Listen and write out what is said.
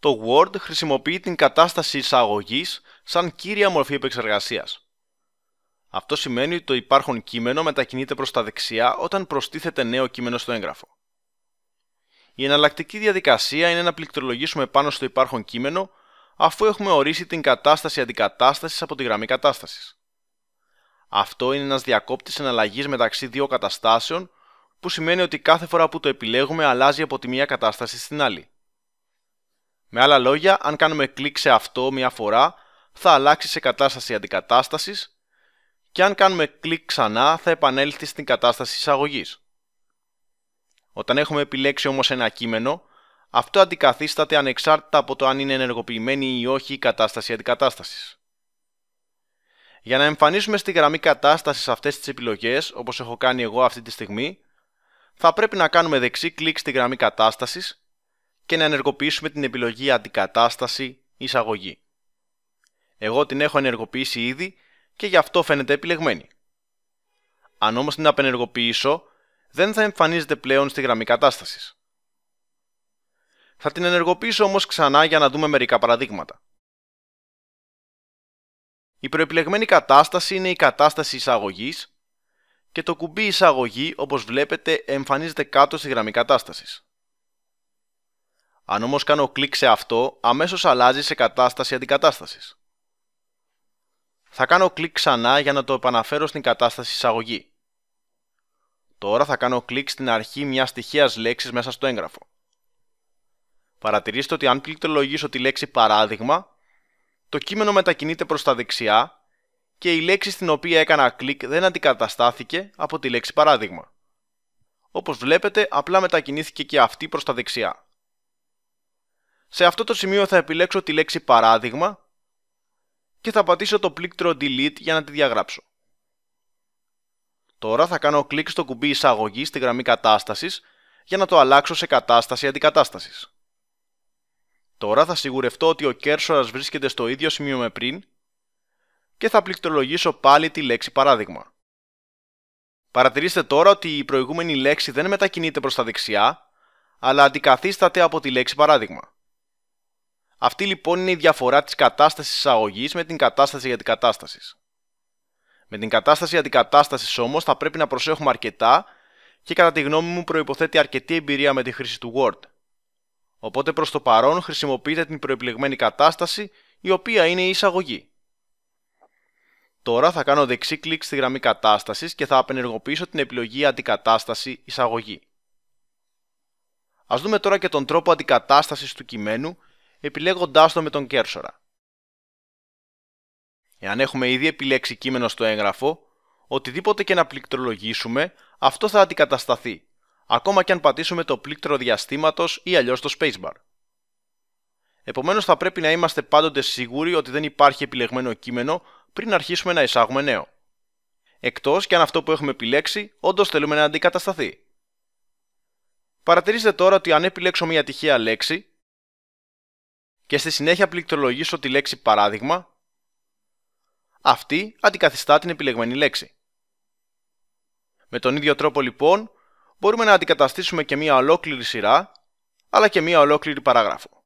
το Word χρησιμοποιεί την κατάσταση εισαγωγής σαν κύρια μορφή επεξεργασίας. Αυτό σημαίνει ότι το υπάρχον κείμενο μετακινείται προς τα δεξιά όταν προστίθεται νέο κείμενο στο έγγραφο. Η εναλλακτική διαδικασία είναι να πληκτρολογήσουμε πάνω στο υπάρχον κείμενο αφού έχουμε ορίσει την κατάσταση αντικατάστασης από τη γραμμή κατάστασης. Αυτό είναι ένας διακόπτης εναλλαγής μεταξύ δύο καταστάσεων που σημαίνει ότι κάθε φορά που το επιλέγουμε αλλάζει από τη μία κατάσταση στην άλλη. Με άλλα λόγια, αν κάνουμε κλικ σε αυτό μία φορά, θα αλλάξει σε κατάσταση αντικατάστασης και αν κάνουμε κλικ ξανά θα επανέλθει στην κατάσταση εισαγωγής. Όταν έχουμε επιλέξει όμως ένα κείμενο, αυτό αντικαθίσταται ανεξάρτητα από το αν είναι ενεργοποιημένη ή όχι η κατάσταση αντικατάστασης. Για να εμφανίσουμε στη γραμμή κατάστασης αυτές τις επιλογές, όπως έχω κάνει εγώ αυτή τη στιγμή, θα πρέπει να κάνουμε δεξί κλικ στη γραμμή κατάστασης και να ενεργοποιήσουμε την επιλογή αντικατάσταση εισαγωγή. Εγώ την έχω ενεργοποιήσει ήδη και γι' αυτό φαίνεται επιλεγμένη. Αν όμως την απενεργοποιήσω, δεν θα εμφανίζεται πλέον στη γραμμή κατάστασης. Θα την ενεργοποιήσω όμως ξανά για να δούμε μερικά παραδείγματα. Η προεπιλεγμένη κατάσταση είναι η κατάσταση εισαγωγής και το κουμπί εισαγωγή, όπως βλέπετε, εμφανίζεται κάτω στη γραμμή κατάστασης. Αν όμως κάνω κλικ σε αυτό, αμέσως αλλάζει σε κατάσταση αντικατάστασης. Θα κάνω κλικ ξανά για να το επαναφέρω στην κατάσταση εισαγωγή. Τώρα θα κάνω κλικ στην αρχή μιας στοιχείας λέξης μέσα στο έγγραφο. Παρατηρήστε ότι αν πληκτρολογήσω τη λέξη παράδειγμα, το κείμενο μετακινείται προς τα δεξιά και η λέξη στην οποία έκανα κλικ δεν αντικαταστάθηκε από τη λέξη παράδειγμα. Όπως βλέπετε, απλά μετακινήθηκε και αυτή προς τα δεξιά. Σε αυτό το σημείο θα επιλέξω τη λέξη παράδειγμα και θα πατήσω το πλήκτρο delete για να τη διαγράψω. Τώρα θα κάνω κλικ στο κουμπί εισαγωγή στη γραμμή κατάστασης για να το αλλάξω σε κατάσταση αντικατάστασης. Τώρα θα σιγουρευτώ ότι ο κέρσορας βρίσκεται στο ίδιο σημείο με πριν και θα πληκτρολογήσω πάλι τη λέξη παράδειγμα. Παρατηρήστε τώρα ότι η προηγούμενη λέξη δεν μετακινείται προς τα δεξιά, αλλά αντικαθίσταται από τη λέξη παράδειγμα. Αυτή λοιπόν είναι η διαφορά της κατάστασης εισαγωγής με την κατάσταση αντικατάσταση. Με την κατάσταση αντικατάσταση όμως θα πρέπει να προσέχουμε αρκετά και κατά τη γνώμη μου προϋποθέτει αρκετή εμπειρία με τη χρήση του Word. Οπότε προς το παρόν χρησιμοποιείτε την προεπιλεγμένη κατάσταση η οποία είναι η εισαγωγή. Τώρα θα κάνω δεξί κλικ στη γραμμή κατάστασης και θα απενεργοποιήσω την επιλογή αντικατάσταση εισαγωγή. Ας δούμε τώρα και τον τρόπο αντικατάστασης του κειμένου επιλέγοντάς το με τον κέρσορα. Εάν έχουμε ήδη επιλέξει κείμενο στο έγγραφο, οτιδήποτε και να πληκτρολογήσουμε, αυτό θα αντικατασταθεί, ακόμα και αν πατήσουμε το πλήκτρο διαστήματος ή αλλιώς το spacebar. Επομένως θα πρέπει να είμαστε πάντοτε σίγουροι ότι δεν υπάρχει επιλεγμένο κείμενο πριν αρχίσουμε να εισάγουμε νέο. Εκτός και αν αυτό που έχουμε επιλέξει όντως θέλουμε να αντικατασταθεί. Παρατηρήστε τώρα ότι αν επιλέξω μια τυχαία λέξη, και στη συνέχεια πληκτρολογήσω τη λέξη παράδειγμα, αυτή αντικαθιστά την επιλεγμένη λέξη. Με τον ίδιο τρόπο λοιπόν μπορούμε να αντικαταστήσουμε και μία ολόκληρη σειρά, αλλά και μία ολόκληρη παράγραφο.